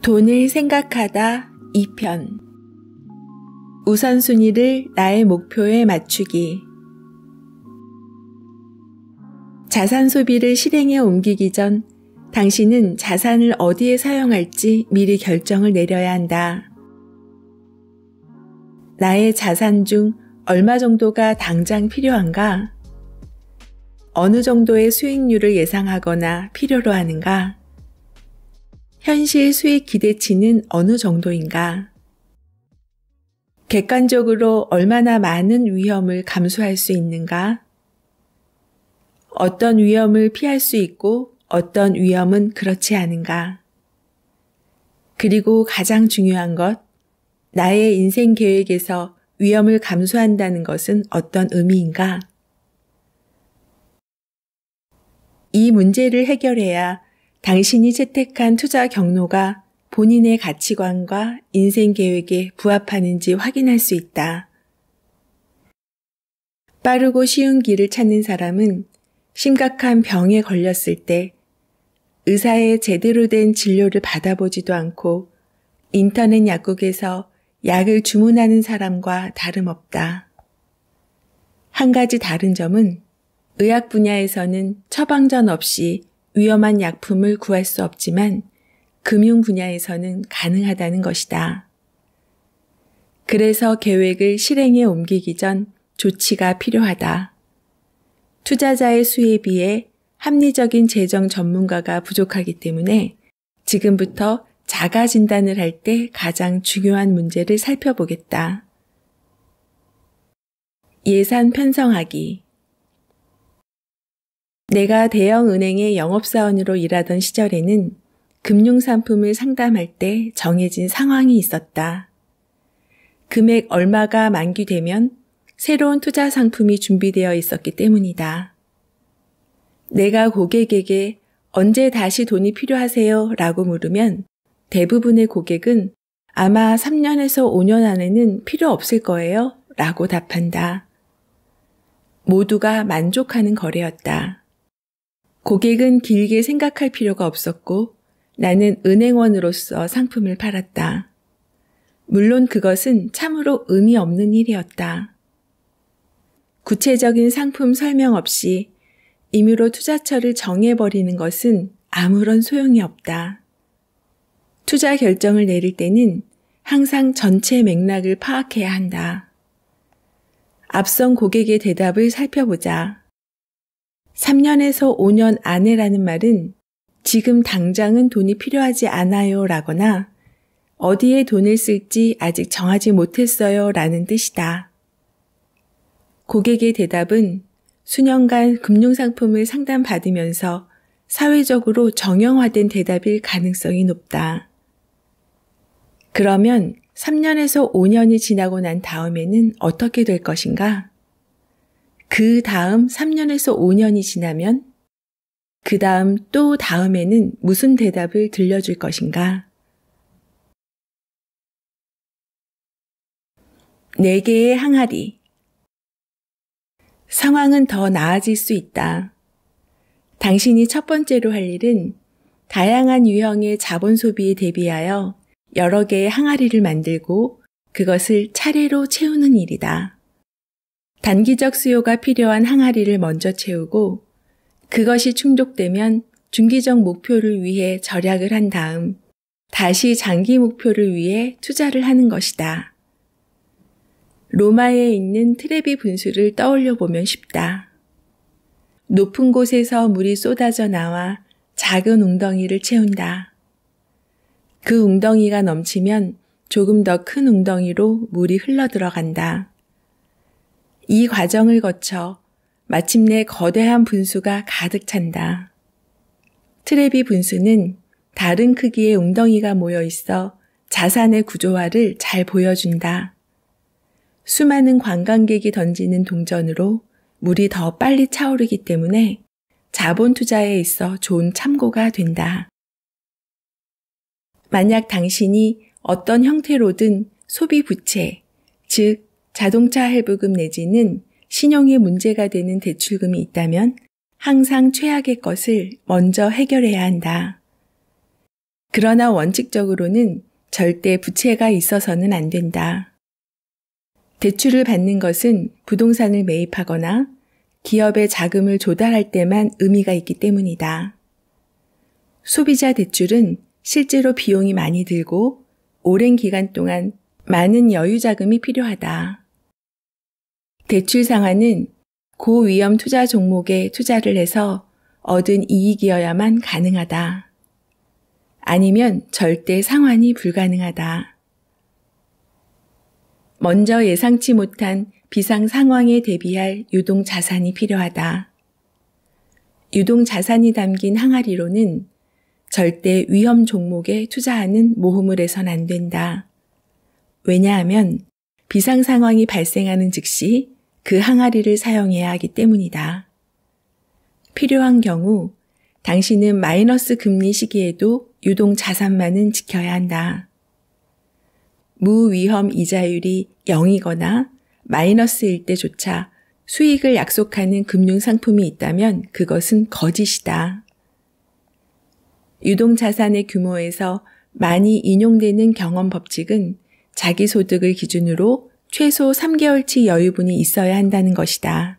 돈을 생각하다 2편 우선순위를 나의 목표에 맞추기 자산 소비를 실행에 옮기기 전 당신은 자산을 어디에 사용할지 미리 결정을 내려야 한다. 나의 자산 중 얼마 정도가 당장 필요한가? 어느 정도의 수익률을 예상하거나 필요로 하는가? 현실 수익 기대치는 어느 정도인가? 객관적으로 얼마나 많은 위험을 감수할 수 있는가? 어떤 위험을 피할 수 있고 어떤 위험은 그렇지 않은가? 그리고 가장 중요한 것, 나의 인생 계획에서 위험을 감수한다는 것은 어떤 의미인가? 이 문제를 해결해야 당신이 채택한 투자 경로가 본인의 가치관과 인생 계획에 부합하는지 확인할 수 있다. 빠르고 쉬운 길을 찾는 사람은 심각한 병에 걸렸을 때 의사의 제대로 된 진료를 받아보지도 않고 인터넷 약국에서 약을 주문하는 사람과 다름없다. 한 가지 다른 점은 의학 분야에서는 처방전 없이 위험한 약품을 구할 수 없지만 금융 분야에서는 가능하다는 것이다. 그래서 계획을 실행에 옮기기 전 조치가 필요하다. 투자자의 수에 비해 합리적인 재정 전문가가 부족하기 때문에 지금부터 자가 진단을 할 때 가장 중요한 문제를 살펴보겠다. 예산 편성하기 내가 대형 은행의 영업사원으로 일하던 시절에는 금융상품을 상담할 때 정해진 상황이 있었다. 금액 얼마가 만기되면 새로운 투자 상품이 준비되어 있었기 때문이다. 내가 고객에게 언제 다시 돈이 필요하세요? 라고 물으면 대부분의 고객은 아마 3년에서 5년 안에는 필요 없을 거예요? 라고 답한다. 모두가 만족하는 거래였다. 고객은 길게 생각할 필요가 없었고 나는 은행원으로서 상품을 팔았다. 물론 그것은 참으로 의미 없는 일이었다. 구체적인 상품 설명 없이 임의로 투자처를 정해버리는 것은 아무런 소용이 없다. 투자 결정을 내릴 때는 항상 전체 맥락을 파악해야 한다. 앞선 고객의 대답을 살펴보자. 3년에서 5년 안에라는 말은 지금 당장은 돈이 필요하지 않아요 라거나 어디에 돈을 쓸지 아직 정하지 못했어요 라는 뜻이다. 고객의 대답은 수년간 금융상품을 상담받으면서 사회적으로 정형화된 대답일 가능성이 높다. 그러면 3년에서 5년이 지나고 난 다음에는 어떻게 될 것인가? 그 다음 3년에서 5년이 지나면 그 다음 또 다음에는 무슨 대답을 들려줄 것인가? 네 개의 항아리. 상황은 더 나아질 수 있다. 당신이 첫 번째로 할 일은 다양한 유형의 자본 소비에 대비하여 여러 개의 항아리를 만들고 그것을 차례로 채우는 일이다. 단기적 수요가 필요한 항아리를 먼저 채우고 그것이 충족되면 중기적 목표를 위해 절약을 한 다음 다시 장기 목표를 위해 투자를 하는 것이다. 로마에 있는 트레비 분수를 떠올려 보면 쉽다. 높은 곳에서 물이 쏟아져 나와 작은 웅덩이를 채운다. 그 웅덩이가 넘치면 조금 더 큰 웅덩이로 물이 흘러 들어간다. 이 과정을 거쳐 마침내 거대한 분수가 가득 찬다. 트레비 분수는 다른 크기의 웅덩이가 모여 있어 자산의 구조화를 잘 보여준다. 수많은 관광객이 던지는 동전으로 물이 더 빨리 차오르기 때문에 자본 투자에 있어 좋은 참고가 된다. 만약 당신이 어떤 형태로든 소비 부채, 즉 자동차 할부금 내지는 신용에 문제가 되는 대출금이 있다면 항상 최악의 것을 먼저 해결해야 한다. 그러나 원칙적으로는 절대 부채가 있어서는 안 된다. 대출을 받는 것은 부동산을 매입하거나 기업의 자금을 조달할 때만 의미가 있기 때문이다. 소비자 대출은 실제로 비용이 많이 들고 오랜 기간 동안 많은 여유 자금이 필요하다. 대출 상환은 고위험 투자 종목에 투자를 해서 얻은 이익이어야만 가능하다. 아니면 절대 상환이 불가능하다. 먼저 예상치 못한 비상 상황에 대비할 유동 자산이 필요하다. 유동 자산이 담긴 항아리로는 절대 위험 종목에 투자하는 모험을 해선 안 된다. 왜냐하면 비상 상황이 발생하는 즉시 그 항아리를 사용해야 하기 때문이다. 필요한 경우 당신은 마이너스 금리 시기에도 유동 자산만은 지켜야 한다. 무위험 이자율이 0이거나 마이너스일 때조차 수익을 약속하는 금융상품이 있다면 그것은 거짓이다. 유동자산의 규모에서 많이 인용되는 경험 법칙은 자기 소득을 기준으로 최소 3개월치 여유분이 있어야 한다는 것이다.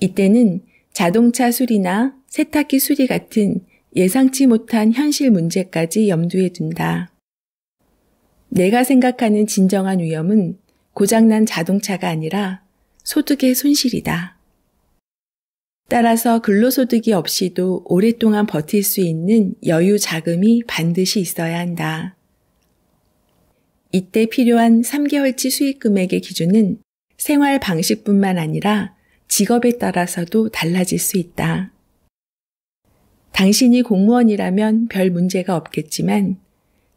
이때는 자동차 수리나 세탁기 수리 같은 예상치 못한 현실 문제까지 염두에 둔다. 내가 생각하는 진정한 위험은 고장난 자동차가 아니라 소득의 손실이다. 따라서 근로소득이 없이도 오랫동안 버틸 수 있는 여유 자금이 반드시 있어야 한다. 이때 필요한 3개월치 수익 금액의 기준은 생활 방식뿐만 아니라 직업에 따라서도 달라질 수 있다. 당신이 공무원이라면 별 문제가 없겠지만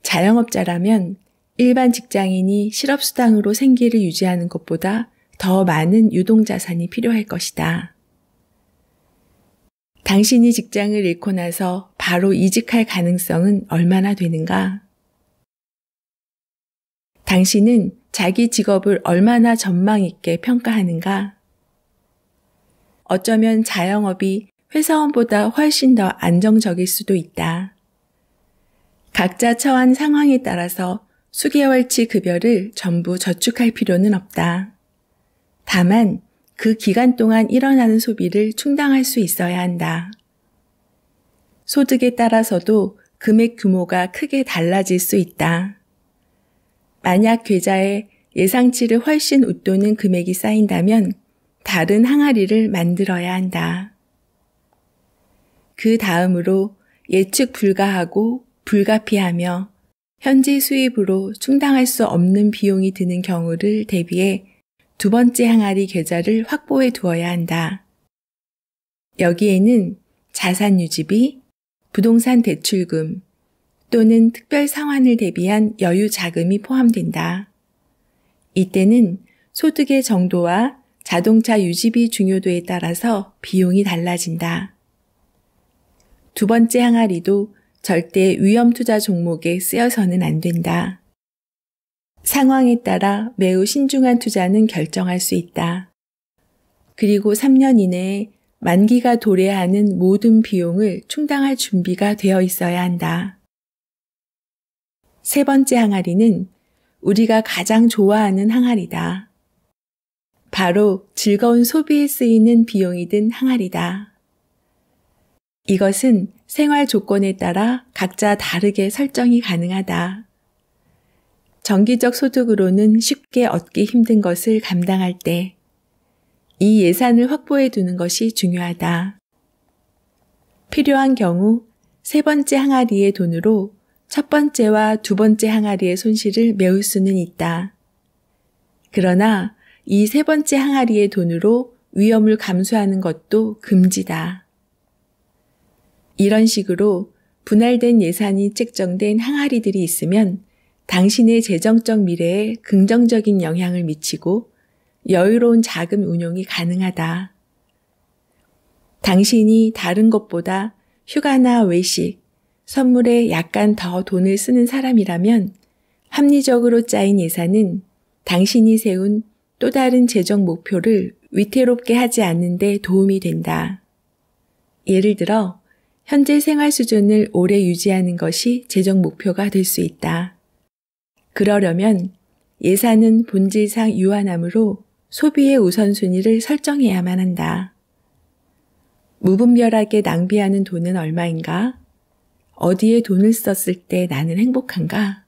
자영업자라면 일반 직장인이 실업수당으로 생계를 유지하는 것보다 더 많은 유동자산이 필요할 것이다. 당신이 직장을 잃고 나서 바로 이직할 가능성은 얼마나 되는가? 당신은 자기 직업을 얼마나 전망 있게 평가하는가? 어쩌면 자영업이 회사원보다 훨씬 더 안정적일 수도 있다. 각자 처한 상황에 따라서 수개월치 급여를 전부 저축할 필요는 없다. 다만 그 기간 동안 일어나는 소비를 충당할 수 있어야 한다. 소득에 따라서도 금액 규모가 크게 달라질 수 있다. 만약 계좌에 예상치를 훨씬 웃도는 금액이 쌓인다면 다른 항아리를 만들어야 한다. 그 다음으로 예측 불가하고 불가피하며 현재 수입으로 충당할 수 없는 비용이 드는 경우를 대비해 두 번째 항아리 계좌를 확보해 두어야 한다. 여기에는 자산 유지비, 부동산 대출금, 또는 특별 상환을 대비한 여유 자금이 포함된다. 이때는 소득의 정도와 자동차 유지비 중요도에 따라서 비용이 달라진다. 두 번째 항아리도 절대 위험 투자 종목에 쓰여서는 안 된다. 상황에 따라 매우 신중한 투자는 결정할 수 있다. 그리고 3년 이내에 만기가 도래하는 모든 비용을 충당할 준비가 되어 있어야 한다. 세 번째 항아리는 우리가 가장 좋아하는 항아리다. 바로 즐거운 소비에 쓰이는 비용이 든 항아리다. 이것은 생활 조건에 따라 각자 다르게 설정이 가능하다. 정기적 소득으로는 쉽게 얻기 힘든 것을 감당할 때 이 예산을 확보해 두는 것이 중요하다. 필요한 경우 세 번째 항아리의 돈으로 첫 번째와 두 번째 항아리의 손실을 메울 수는 있다. 그러나 이 세 번째 항아리의 돈으로 위험을 감수하는 것도 금지다. 이런 식으로 분할된 예산이 책정된 항아리들이 있으면 당신의 재정적 미래에 긍정적인 영향을 미치고 여유로운 자금 운용이 가능하다. 당신이 다른 것보다 휴가나 외식, 선물에 약간 더 돈을 쓰는 사람이라면 합리적으로 짜인 예산은 당신이 세운 또 다른 재정 목표를 위태롭게 하지 않는데 도움이 된다. 예를 들어, 현재 생활 수준을 오래 유지하는 것이 재정 목표가 될 수 있다. 그러려면 예산은 본질상 유한함으로 소비의 우선순위를 설정해야만 한다. 무분별하게 낭비하는 돈은 얼마인가? 어디에 돈을 썼을 때 나는 행복한가?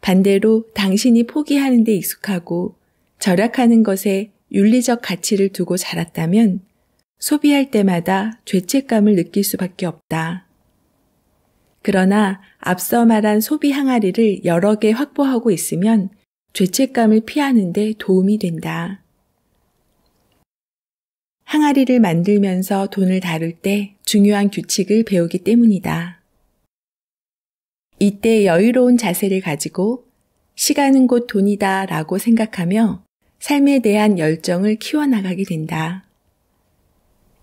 반대로 당신이 포기하는 데 익숙하고 절약하는 것에 윤리적 가치를 두고 자랐다면 소비할 때마다 죄책감을 느낄 수밖에 없다. 그러나 앞서 말한 소비 항아리를 여러 개 확보하고 있으면 죄책감을 피하는데 도움이 된다. 항아리를 만들면서 돈을 다룰 때 중요한 규칙을 배우기 때문이다. 이때 여유로운 자세를 가지고 시간은 곧 돈이다 라고 생각하며 삶에 대한 열정을 키워나가게 된다.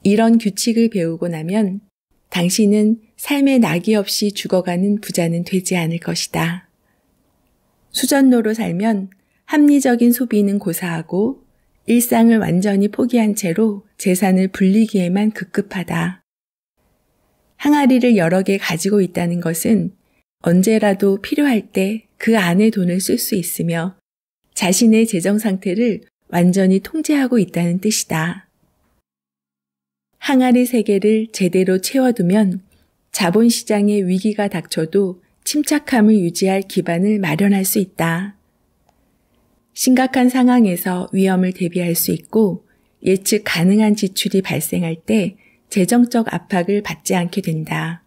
이런 규칙을 배우고 나면 당신은 삶의 낙이 없이 죽어가는 부자는 되지 않을 것이다. 수전노로 살면 합리적인 소비는 고사하고 일상을 완전히 포기한 채로 재산을 불리기에만 급급하다. 항아리를 여러 개 가지고 있다는 것은 언제라도 필요할 때 그 안에 돈을 쓸 수 있으며 자신의 재정 상태를 완전히 통제하고 있다는 뜻이다. 항아리 세 개를 제대로 채워두면 자본시장의 위기가 닥쳐도 침착함을 유지할 기반을 마련할 수 있다. 심각한 상황에서 위험을 대비할 수 있고 예측 가능한 지출이 발생할 때 재정적 압박을 받지 않게 된다.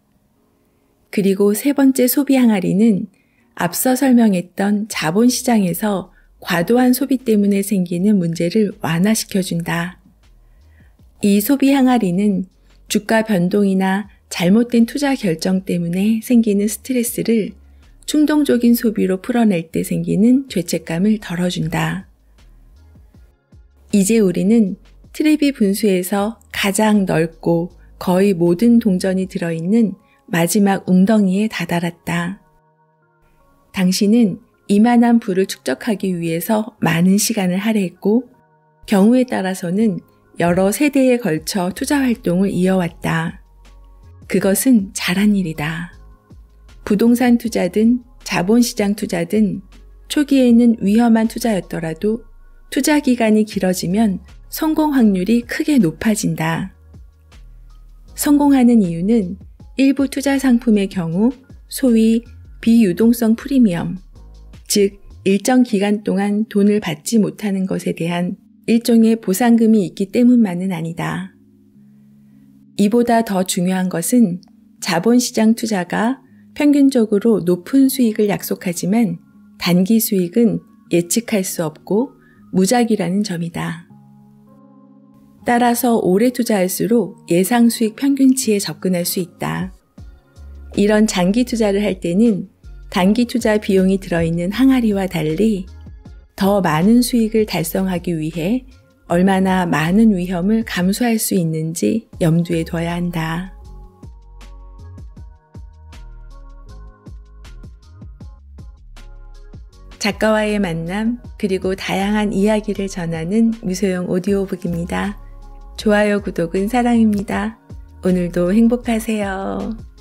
그리고 세 번째 소비 항아리는 앞서 설명했던 자본 시장에서 과도한 소비 때문에 생기는 문제를 완화시켜준다. 이 소비 항아리는 주가 변동이나 잘못된 투자 결정 때문에 생기는 스트레스를 충동적인 소비로 풀어낼 때 생기는 죄책감을 덜어준다. 이제 우리는 트레비 분수에서 가장 넓고 거의 모든 동전이 들어있는 마지막 웅덩이에 다다랐다. 당신은 이만한 부를 축적하기 위해서 많은 시간을 할애했고 경우에 따라서는 여러 세대에 걸쳐 투자 활동을 이어왔다. 그것은 잘한 일이다. 부동산 투자든 자본시장 투자든 초기에는 위험한 투자였더라도 투자 기간이 길어지면 성공 확률이 크게 높아진다. 성공하는 이유는 일부 투자 상품의 경우 소위 비유동성 프리미엄, 즉 일정 기간 동안 돈을 받지 못하는 것에 대한 일종의 보상금이 있기 때문만은 아니다. 이보다 더 중요한 것은 자본시장 투자가 평균적으로 높은 수익을 약속하지만 단기 수익은 예측할 수 없고 무작위라는 점이다. 따라서 오래 투자할수록 예상 수익 평균치에 접근할 수 있다. 이런 장기 투자를 할 때는 단기 투자 비용이 들어있는 항아리와 달리 더 많은 수익을 달성하기 위해 얼마나 많은 위험을 감수할 수 있는지 염두에 둬야 한다. 작가와의 만남, 그리고 다양한 이야기를 전하는 미소용 오디오북입니다. 좋아요, 구독은 사랑입니다. 오늘도 행복하세요.